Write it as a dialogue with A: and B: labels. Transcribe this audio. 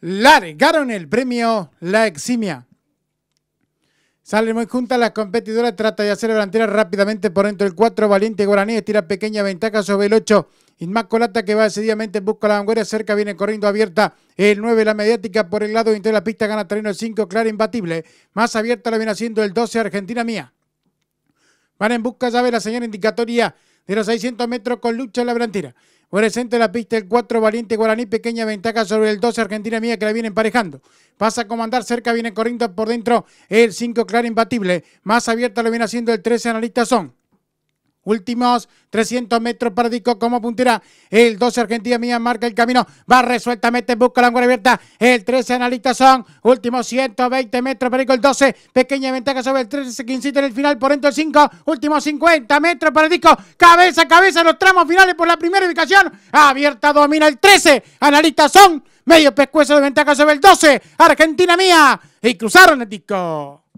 A: largaron el premio La Eximia. Sale muy junta las competidoras, trata de hacer la delantera rápidamente por dentro el 4, Valiente Guaraní, estira pequeña ventaja sobre el 8, Inmacolata, que va decididamente busca la vanguardia, cerca viene corriendo abierta el 9, la mediática por el lado interior de la pista, gana terreno el 5, clara imbatible, más abierta la viene haciendo el 12, Argentina mía. Van en busca, ya la señal indicatoria de los 600 metros con lucha en la delantera. Por la pista el 4 Valiente Guaraní, pequeña ventaja sobre el 12 Argentina Mía que la viene emparejando. Pasa a comandar cerca, viene corriendo por dentro el 5 Claro Imbatible. Más abierta lo viene haciendo el 13 Analista Son. Últimos 300 metros para disco, como puntera. El 12 Argentina Mía marca el camino. Va resueltamente busca la angura abierta. El 13 Analista son. Últimos 120 metros para disco, El 12. Pequeña ventaja sobre el 13 se quincita en el final. Por dentro el 5. Últimos 50 metros para disco, Cabeza a cabeza los tramos finales por la primera ubicación. Abierta domina el 13. Analista son. Medio pescuezo de ventaja sobre el 12. Argentina Mía. Y cruzaron el disco.